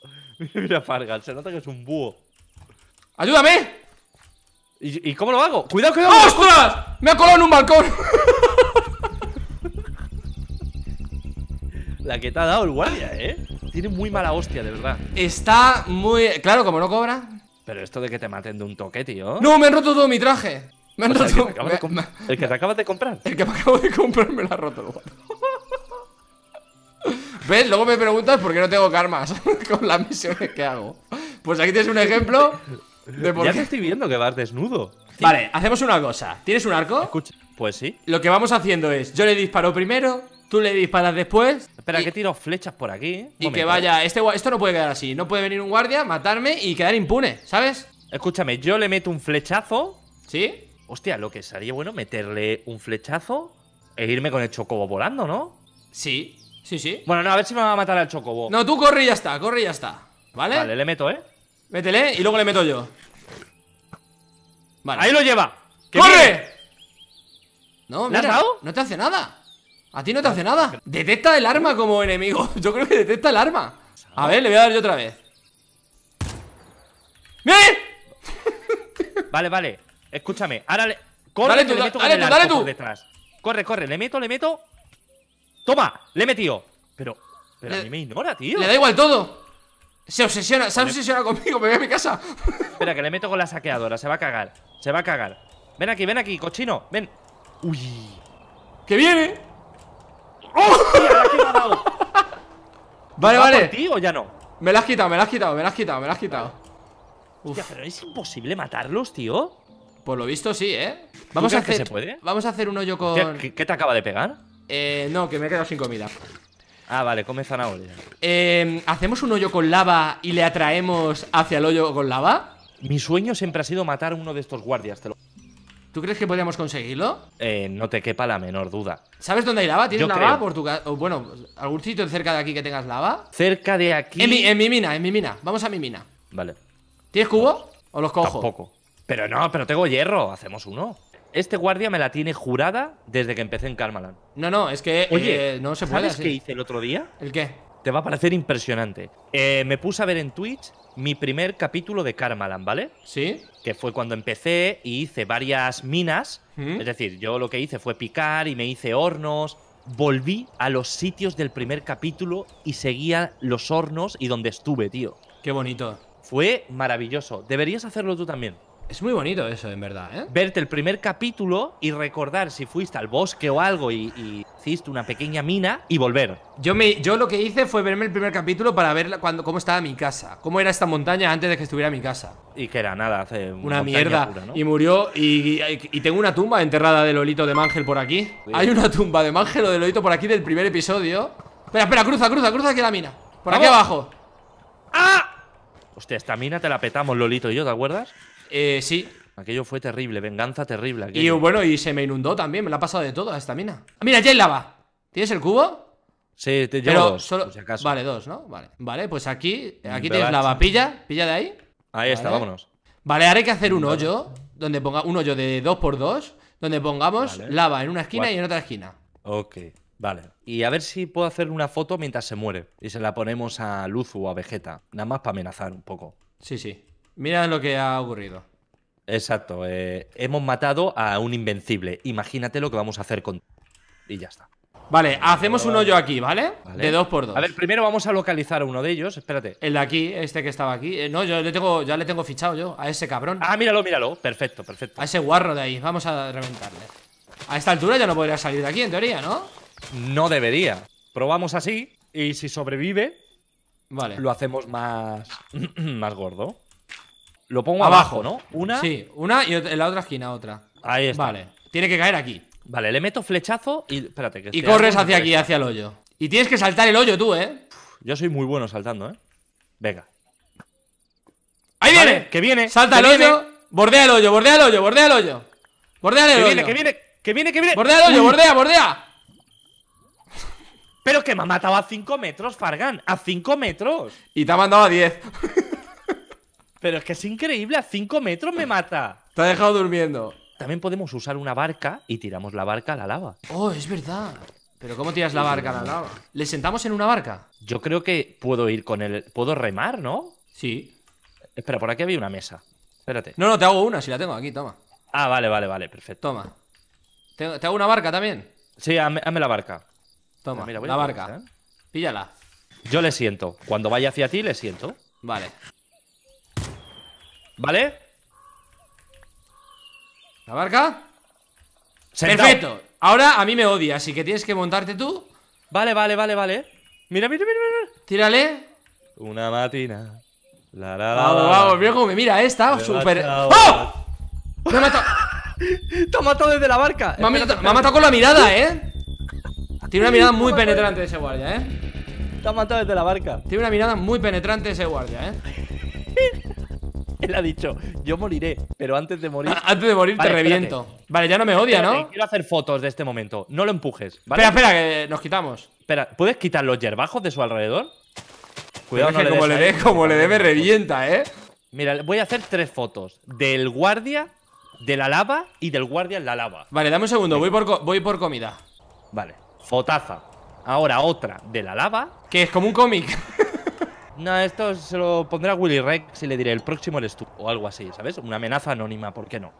[LAUGHS] Mira, Fargan, se nota que es un búho. ¡Ayúdame! ¿Y, y cómo lo hago? ¡Cuidado, cuidado! ¡Ostras! ¡Me ha colado en un balcón! [LAUGHS] La que te ha dado el guardia, eh. Tiene muy mala hostia, de verdad. Está muy. Claro, como no cobra. Pero esto de que te maten de un toque, tío. ¡No! ¡Me han roto todo mi traje! Me han roto. el, que te acabas [LAUGHS] de comprar. El que me acabo de comprar me lo ha roto. ¿Ves? Luego me preguntas por qué no tengo karmas [LAUGHS] con las misiones que hago. Pues aquí tienes un ejemplo de por Ya te estoy viendo que vas desnudo. Vale, hacemos una cosa. ¿Tienes un arco? Pues sí. Lo que vamos haciendo es, yo le disparo primero, tú le disparas después. Espera, que tiro flechas por aquí. Y que vaya, eh. este, esto no puede quedar así. No puede venir un guardia, matarme y quedar impune, ¿sabes? Escúchame, yo le meto un flechazo. ¿Sí? Hostia, lo que sería bueno meterle un flechazo e irme con el chocobo volando, ¿no? Sí, sí, sí. Bueno, no, a ver si me va a matar al chocobo. No, tú corre y ya está, corre y ya está. ¿Vale? Vale, le meto, ¿eh? Métele y luego le meto yo. Vale. Ahí lo lleva. ¡Corre! No, me ha no te hace nada. ¿A ti no te hace nada? Detecta el arma como enemigo [LAUGHS] Yo creo que detecta el arma A ver, le voy a dar yo otra vez ¡Eh! [LAUGHS] Vale, vale Escúchame, ahora le... Corre, dale tú, dale, tú, detrás Corre, corre, le meto, le meto Toma, le he metido Pero, pero a mí me ignora, tío Le da igual todo Se obsesiona, se ha obsesionado conmigo, me voy a mi casa [LAUGHS] Espera, que le meto con la saqueadora, se va a cagar Se va a cagar Ven aquí, ven aquí, cochino, ven Uy Que viene ¡Me quitado! [LAUGHS] Vale, vale. o ya no? Me la has quitado, me la has quitado, me la has quitado, me la has quitado. pero es imposible matarlos, tío. Por lo visto, sí, ¿eh? Vamos a hacer. se puede? Vamos a hacer un hoyo con. ¿Qué te acaba de pegar? Eh, no, que me he quedado sin comida. Ah, vale, come zanahoria. Em, ¿Hacemos un hoyo con lava y le atraemos hacia el hoyo con lava? Mi sueño siempre ha sido matar a uno de estos guardias, te lo ¿Tú crees que podríamos conseguirlo? Eh, no te quepa la menor duda. ¿Sabes dónde hay lava? ¿Tienes lava por tu Bueno, ¿algún sitio cerca de aquí que tengas lava? Cerca de aquí. En mi, mina, en mi mina. Vamos a mi mina. Vale. ¿Tienes cubo? ¿O los cojo? Poco. Pero no, pero tengo hierro. Hacemos uno. Este guardia me la tiene jurada desde que empecé en Carmalan. No, no, es que Oye, eh, no se puede. ¿Sabes qué hice el otro día? ¿El qué? Te va a parecer impresionante. Eh, me puse a ver en Twitch mi primer capítulo de Karmaland, ¿vale? Sí. Que fue cuando empecé y hice varias minas. Es decir, yo lo que hice fue picar y me hice hornos. Volví a los sitios del primer capítulo y seguía los hornos y donde estuve, tío. Qué bonito. Fue maravilloso. Deberías hacerlo tú también. Es muy bonito eso, en verdad, ¿eh? Verte el primer capítulo y recordar si fuiste al bosque o algo y, hiciste una pequeña mina y volver. Yo, me, yo lo que hice fue verme el primer capítulo para ver cómo estaba mi casa, cómo era esta montaña antes de que estuviera mi casa. Y que era nada, hace una mierda. Y murió y, tengo una tumba enterrada de Lolito de Mangel por aquí. Hay una tumba de Mangel o de Lolito por aquí del primer episodio. Espera, espera, cruza, cruza, cruza aquí la mina. Por aquí abajo. ¡Ah! Hostia, esta mina te la petamos Lolito y yo, ¿te acuerdas? Eh, sí. Aquello fue terrible, venganza terrible. Y bueno, y se me inundó también, me la ha pasado de todo esta mina. Ah, mira, ya hay lava. ¿Tienes el cubo? Sí, te llevo solo... Vale, dos, ¿no? Vale, vale pues aquí, aquí tienes lava. Pilla, pilla de ahí. Ahí está, vámonos. Vale, ahora hay que hacer un hoyo, donde ponga un hoyo de dos por dos donde pongamos lava en una esquina y en otra esquina. Ok, vale. Y a ver si puedo hacer una foto mientras se muere. Y se la ponemos a luz o a Vegeta, nada más para amenazar un poco. Sí, sí. Mira lo que ha ocurrido. Exacto. Eh, hemos matado a un invencible. Imagínate lo que vamos a hacer con. Y ya está. Vale, hacemos un hoyo aquí, ¿vale? De dos por dos. A ver, primero vamos a localizar a uno de ellos. Espérate. El de aquí, este que estaba aquí. Eh, no, yo le tengo, ya le tengo fichado yo, a ese cabrón. Ah, míralo, míralo. Perfecto, perfecto. A ese guarro de ahí. Vamos a reventarle. A esta altura ya no podría salir de aquí, en teoría, ¿no? No debería. Probamos así y si sobrevive, vale. lo hacemos más, [CLEARS THROAT] más gordo. Lo pongo abajo, ¿no? Una. Sí, una y en la otra esquina otra. Ahí está. Vale. Tiene que caer aquí. Vale, le meto flechazo y. Espérate, que Y corres hacia aquí, hacia el hoyo. Y tienes que saltar el hoyo tú, ¿eh? yo soy muy bueno saltando, ¿eh? Venga. ¡Ahí viene! ¡Que viene! Salta el hoyo, bordea el hoyo, bordea el hoyo, bordea el hoyo. Bordea el que Viene, que viene, que viene, que viene. Bordea el hoyo, bordea, bordea. Pero que me ha matado a 5 metros, Fargan. A 5 metros. Y te ha mandado a 10. Pero es que es increíble, a 5 metros me mata. Te ha dejado durmiendo. También podemos usar una barca y tiramos la barca a la lava. Oh, es verdad. Pero ¿cómo tiras la barca a la lava? ¿Le sentamos en una barca? Yo creo que puedo ir con el... Puedo remar, ¿no? Sí. Espera, por aquí había una mesa. Espérate. No, no, te hago una, si la tengo aquí, toma. Ah, vale, vale, vale, perfecto. Toma. ¿Te, hago una barca también? Sí, hazme, la barca. Toma, mira, la barca. ¿eh? Píllala. Yo le siento. Cuando vaya hacia ti, le siento. Vale. ¿Vale? ¿La barca Perfecto. Ahora a mí me odia, así que tienes que montarte tú. Vale, vale, vale, vale. Mira, mira, mira, mira. Tírale. Una matina. La, la, la, vamos, vamos, mira mira, eh, está súper. ¡Oh! [LAUGHS] Te ha matado desde la barca. me ha matado con la mirada, eh. Tiene una mirada muy penetrante ese guardia, eh. Te ha matado desde la barca. Tiene una mirada muy penetrante ese guardia, eh. Él ha dicho, yo moriré, pero antes de morir. Ah, antes de morir te reviento. Vale, ya no me odia, ¿no? Quiero hacer fotos de este momento. No lo empujes. Espera, espera, que nos quitamos. Espera, ¿puedes quitar los yerbajos de su alrededor? Cuidado, que como, le dé, como le dé, me [LAUGHS] revienta, ¿eh? Mira, voy a hacer tres fotos. Del guardia, de la lava y del guardia en la lava. Vale, dame un segundo, voy por, voy por comida. Vale, fotaza. Ahora otra de la lava. Que es como un cómic. [LAUGHS] no, esto se lo a Willy Rex y le diré, el próximo eres tú, o algo así, ¿sabes? Una amenaza anónima, ¿por qué no?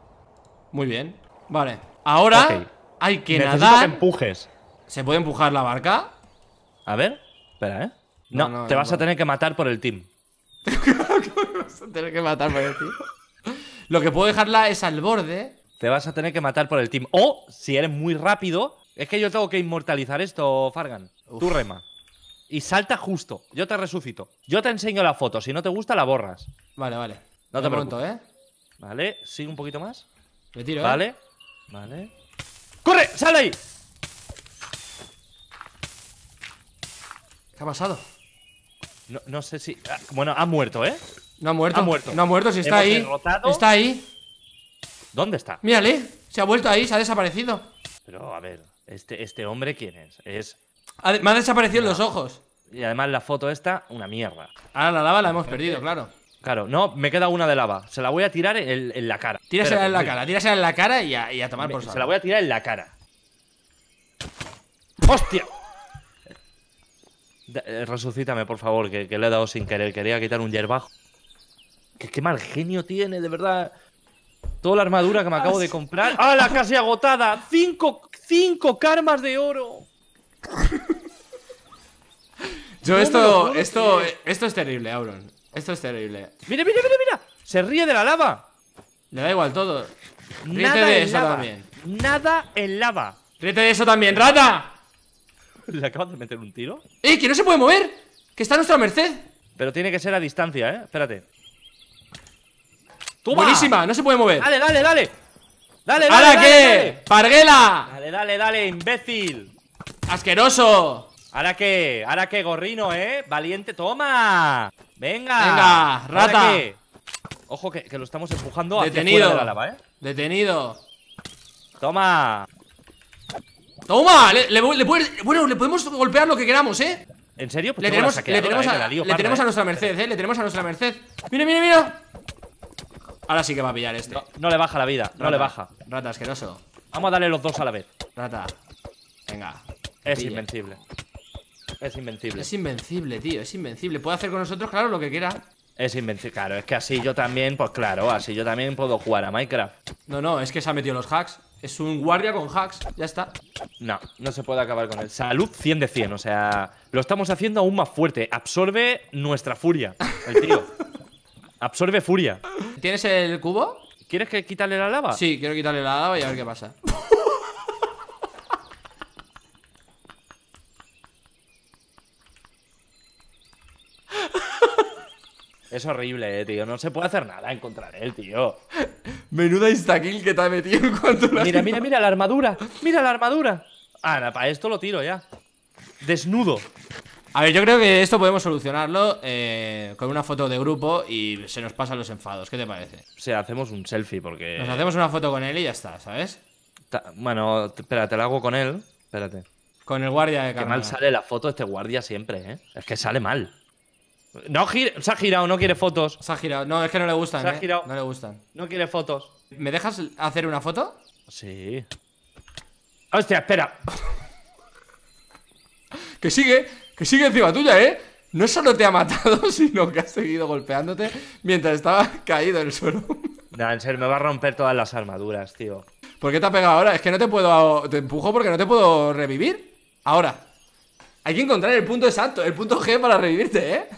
Muy bien. Vale, ahora hay que nadar. empujes. ¿Se puede empujar la barca? A ver, espera, ¿eh? No, te vas a tener que matar por el team. [LAUGHS] vas a tener que matar por el team? Lo que puedo dejarla es al borde. Te vas a tener que matar por el team. O, si eres muy rápido, es que yo tengo que inmortalizar esto, Fargan. Tu rema y salta justo. Yo te resucito. Yo te enseño la foto. Si no te gusta, la borras. Vale, vale. No te pregunto, ¿eh? Vale, sigue un poquito más. Me tiro, ¿eh? Vale, ¿eh? vale. ¡Corre! sal ahí! ¿Qué ha pasado? No, no sé si. Ah, bueno, ha muerto, ¿eh? No ha muerto. muerto. No ha muerto, si está ahí. Está ahí. ¿Dónde está? Mírale, se ha vuelto ahí, se ha desaparecido. Pero a ver, este, este hombre quién es? Es me han desaparecido los ojos. Y además la foto esta, una mierda. Ahora la lava la hemos perdido, claro. Claro, no, me queda una de lava. Se la voy a tirar en, la cara. Tírasela en la cara, tírasela en la cara y a, tomar por saco. Se la voy a tirar en la cara. ¡Hostia! Eh, resucítame, por favor, que, le he dado sin querer. Quería quitar un yerbajo. qué mal genio tiene, de verdad. Toda la armadura que me acabo de comprar. ¡Ah, la casi agotada! ¡Cinco, cinco karmas de oro! Yo esto, esto, esto es terrible, Auron. Esto es terrible. Mira, mira, mira, mira. Se ríe de la lava. Le da igual todo. Nada en lava. también. Nada en lava. Ríete de eso también, rata. ¿Le acabas de meter un tiro? ¡Eh, que no se puede mover! ¡Que está nuestra merced! Pero tiene que ser a distancia, ¿eh? Espérate. ¡Buenísima! ¡No se puede mover! ¡Dale, dale, dale! ¡Dale, dale! dale dale qué? ¡Parguela! Dale, dale, dale, imbécil! ¡Asqueroso! ¿Ahora qué? ¿Ahora qué, gorrino, eh? ¡Valiente! ¡Toma! ¡Venga! ¡Venga, rata! Ojo, que, lo estamos empujando Detenido. de la lava, ¿eh? Detenido. ¡Toma! ¡Toma! Le, bueno, le podemos golpear lo que queramos, ¿eh? ¿En serio? le tenemos, a, ¿eh? nuestra merced, ¿eh? Le tenemos a nuestra merced. ¡Mira, mira, mira! Ahora sí que va a pillar este. No, le baja la vida, no le baja. Rata asqueroso. Vamos a darle los dos a la vez. Rata. Venga. Es invencible. Es invencible. Es invencible, tío, es invencible. Puede hacer con nosotros, claro, lo que quiera. Es invencible. Claro, es que así yo también, pues claro, así yo también puedo jugar a Minecraft. No, no, es que se ha metido los hacks. Es un guardia con hacks, ya está. No, no se puede acabar con él. Salud 100 de 100, o sea, lo estamos haciendo aún más fuerte. Absorbe nuestra furia, el tío. [LAUGHS] Absorbe furia. ¿Tienes el cubo? ¿Quieres que quitarle la lava? Sí, quiero quitarle la lava y a ver qué pasa. [LAUGHS] Es horrible, eh, tío. No se puede hacer nada en contra él, tío. [LAUGHS] Menuda insta-kill que te ha metido en cuanto Mira, mira, mira la armadura. Mira la armadura. Ahora, para esto lo tiro ya. Desnudo. A ver, yo creo que esto podemos solucionarlo eh, con una foto de grupo y se nos pasan los enfados. ¿Qué te parece? O sea, hacemos un selfie porque. Nos hacemos una foto con él y ya está, ¿sabes? bueno, espérate, la hago con él. Espérate. Con el guardia de Qué mal sale la foto este guardia siempre, ¿eh? Es que sale mal. No se ha girado, no quiere fotos. Se ha girado, no, es que no le gustan. Se ha ¿eh? girado. No le gustan. No quiere fotos. ¿Me dejas hacer una foto? Sí. Hostia, espera. [LAUGHS] que sigue, que sigue encima tuya, ¿eh? No solo te ha matado, [LAUGHS] sino que ha seguido golpeándote mientras estaba caído en el suelo. nah, en serio, me va a romper todas las armaduras, tío. ¿Por qué te ha pegado ahora? Es que no te puedo... Te empujo porque no te puedo revivir. Ahora. Hay que encontrar el punto exacto, el punto G para revivirte, ¿eh?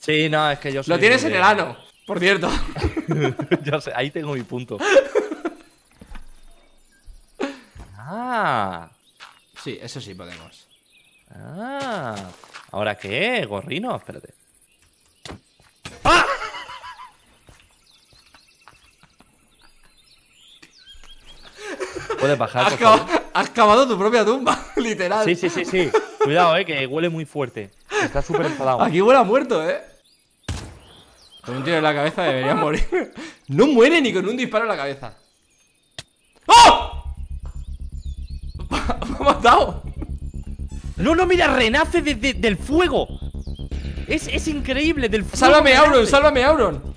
Sí, no, es que yo soy Lo tienes en el ano, por cierto. [LAUGHS] Yo sé, ahí tengo mi punto. Ah, Sí, eso sí podemos. ah. ¿Ahora qué? ¿Gorrino? Espérate. ¡Ah! Puedes bajar, Has, cavado tu propia tumba, [LAUGHS] literal. Sí, sí, sí, sí. Cuidado, eh, que huele muy fuerte. Está súper enfadado. Aquí huele a muerto, ¿eh? Con un tiro en la cabeza debería morir. [LAUGHS] No muere ni con un disparo en la cabeza. ¡Oh! [LAUGHS] ¡Me ha matado! No, no, mira, renace del fuego. Es, increíble, del fuego. ¡Sálvame, Auron! ¡Sálvame, Auron!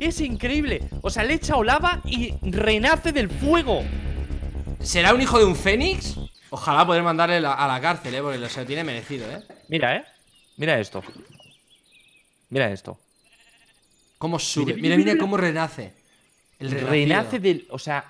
Es increíble. O sea, le echa olava y renace del fuego. ¿Será un hijo de un fénix? Ojalá poder mandarle a la cárcel, ¿eh? Porque lo se lo tiene merecido, ¿eh? Mira, ¿eh? Mira esto. Mira esto. Cómo sube. Mira, mira, cómo renace. El renace del. O sea.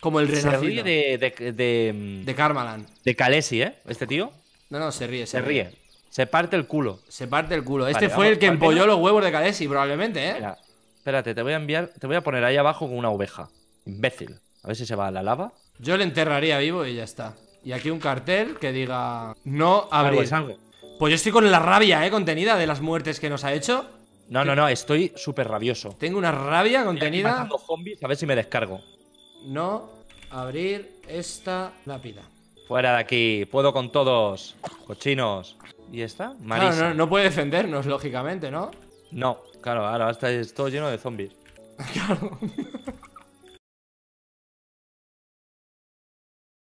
Como el renacido. Se ríe de. De, de, de Karmaland. De Kalesi, ¿eh? Este tío. No, no, se ríe. Se, ríe. Se parte el culo. Se parte el culo. Este fue el que empolló los huevos de Kalesi, probablemente, ¿eh? Espera, espérate, te voy a enviar. Te voy a poner ahí abajo con una oveja. Imbécil. A ver si se va a la lava. Yo le enterraría vivo y ya está. Y aquí un cartel que diga. No abrir. Algo pues yo estoy con la rabia, eh, contenida de las muertes que nos ha hecho. No, no, no, estoy súper rabioso. Tengo una rabia contenida. zombies, a ver si me descargo. No abrir esta lápida. Fuera de aquí, puedo con todos, cochinos. ¿Y esta? Marisa. no, no puede defendernos, lógicamente, ¿no? No, claro, ahora está, todo lleno de zombies. [LAUGHS] claro.